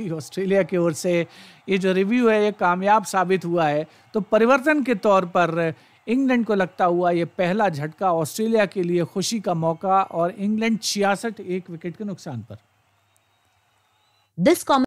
थी ऑस्ट्रेलिया की ओर से ये जो रिव्यू है ये कामयाब साबित हुआ है तो परिवर्तन के तौर पर इंग्लैंड को लगता हुआ ये पहला झटका ऑस्ट्रेलिया के लिए खुशी का मौका और इंग्लैंड छियासठ एक विकेट के नुकसान पर दिस